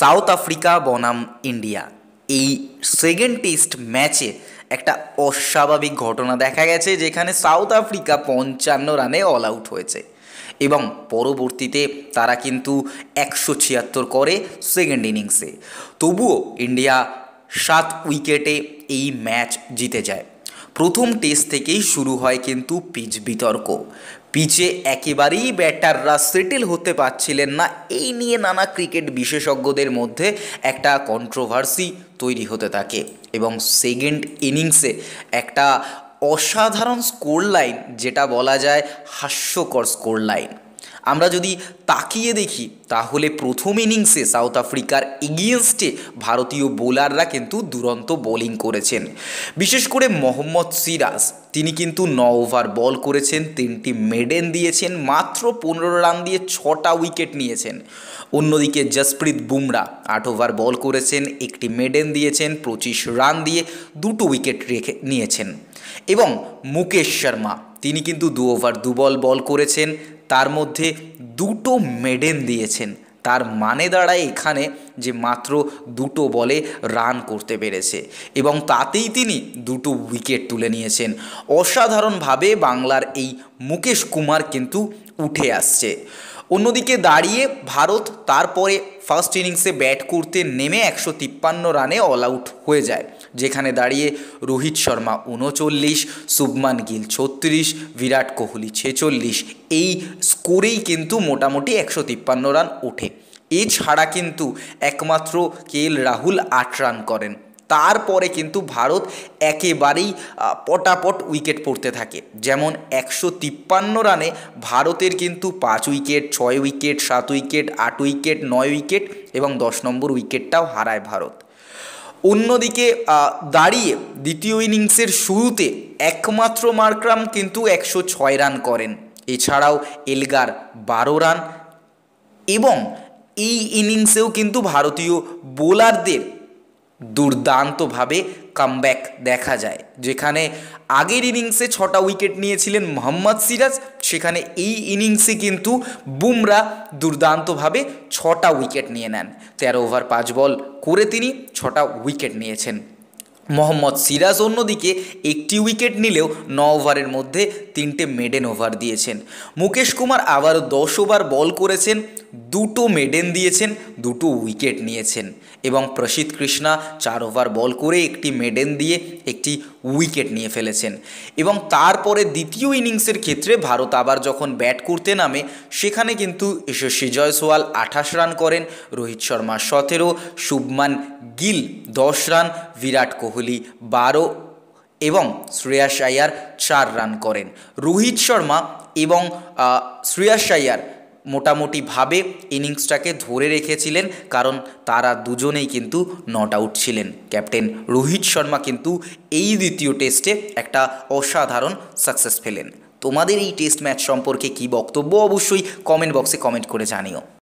south Africa বনাম India এই second test ম্যাচে একটা অস্বাভাবিক ঘটনা দেখা গেছে যেখানে সাউথ আফ্রিকা পঞ্চান্ন রানে অল আউট হয়েছে এবং পরবর্তীতে তারা কিন্তু একশো ছিয়াত্তর করে সেকেন্ড ইনিংসে তবুও ইন্ডিয়া সাত উইকেটে এই ম্যাচ জিতে যায় প্রথম টেস্ট থেকেই শুরু হয় কিন্তু পিচ বিতর্ক পিচে একেবারেই ব্যাটাররা সেটেল হতে পারছিলেন না এই নিয়ে নানা ক্রিকেট বিশেষজ্ঞদের মধ্যে একটা কন্ট্রোভার্সি তৈরি হতে থাকে এবং সেকেন্ড ইনিংসে একটা অসাধারণ স্কোর লাইন যেটা বলা যায় হাস্যকর স্কোর লাইন আমরা যদি তাকিয়ে দেখি তাহলে প্রথম ইনিংসে সাউথ আফ্রিকার এগেনস্টে ভারতীয় বোলাররা কিন্তু দুরন্ত বোলিং করেছেন বিশেষ করে মোহাম্মদ সিরাজ তিনি কিন্তু ন ওভার বল করেছেন তিনটি মেডেন দিয়েছেন মাত্র পনেরো রান দিয়ে ছটা উইকেট নিয়েছেন অন্যদিকে জসপ্রীত বুমরা আট ওভার বল করেছেন একটি মেডেন দিয়েছেন পঁচিশ রান দিয়ে দুটো উইকেট রেখে নিয়েছেন এবং মুকেশ শর্মা তিনি কিন্তু দু ওভার দু বল বল করেছেন তার মধ্যে দুটো মেডেন দিয়েছেন তার মানে দাঁড়ায় এখানে যে মাত্র দুটো বলে রান করতে পেরেছে এবং তাতেই তিনি দুটো উইকেট তুলে নিয়েছেন অসাধারণভাবে বাংলার এই মুকেশ কুমার কিন্তু উঠে আসছে অন্যদিকে দাঁড়িয়ে ভারত তারপরে ফার্স্ট ইনিংসে ব্যাট করতে নেমে একশো তিপ্পান্ন রানে অল আউট হয়ে যায় যেখানে দাঁড়িয়ে রোহিত শর্মা উনচল্লিশ শুভমান গিল ছত্রিশ বিরাট কোহলি ছেচল্লিশ এই স্কোরেই কিন্তু মোটামুটি একশো তিপ্পান্ন রান ওঠে এছাড়া কিন্তু একমাত্র কে এল রাহুল আট রান করেন তারপরে কিন্তু ভারত একেবারেই পটাপট উইকেট পড়তে থাকে যেমন একশো তিপ্পান্ন রানে ভারতের কিন্তু পাঁচ উইকেট ছয় উইকেট সাত উইকেট আট উইকেট নয় উইকেট এবং দশ নম্বর উইকেটটাও হারায় ভারত অন্যদিকে দাঁড়িয়ে দ্বিতীয় ইনিংসের শুরুতে একমাত্র মার্করাম কিন্তু একশো ছয় রান করেন এছাড়াও এলগার বারো রান এবং এই ইনিংসেও কিন্তু ভারতীয় বোলারদের দুর্দান্তভাবে কামব্যাক দেখা যায় যেখানে আগের ইনিংসে ছটা উইকেট নিয়েছিলেন মোহাম্মদ সিরাজ সেখানে এই ইনিংসে কিন্তু বুমরা দুর্দান্তভাবে ছটা উইকেট নিয়ে নেন তেরো ওভার পাঁচ বল করে তিনি ছটা উইকেট নিয়েছেন মোহাম্মদ সিরাজ অন্যদিকে একটি উইকেট নিলেও ন ওভারের মধ্যে তিনটে মেডেন ওভার দিয়েছেন মুকেশ কুমার আবারও দশ ওভার বল করেছেন দুটো মেডেন দিয়েছেন দুটো উইকেট নিয়েছেন এবং প্রসিদ্ধ কৃষ্ণা চার ওভার বল করে একটি মেডেন দিয়ে একটি উইকেট নিয়ে ফেলেছেন এবং তারপরে দ্বিতীয় ইনিংসের ক্ষেত্রে ভারত আবার যখন ব্যাট করতে নামে সেখানে কিন্তু যশস্বী জয়সওয়াল আঠাশ রান করেন রোহিত শর্মা সতেরো শুভমান গিল দশ রান বিরাট কোহলি বারো এবং শ্রেয়াস আয়ার চার রান করেন রোহিত শর্মা এবং শ্রেয়াস আয়ার মোটামুটিভাবে ইনিংসটাকে ধরে রেখেছিলেন কারণ তারা দুজনেই কিন্তু নট আউট ছিলেন ক্যাপ্টেন রোহিত শর্মা কিন্তু এই দ্বিতীয় টেস্টে একটা অসাধারণ সাকসেস পেলেন তোমাদের এই টেস্ট ম্যাচ সম্পর্কে কি বক্তব্য অবশ্যই কমেন্ট বক্সে কমেন্ট করে জানিও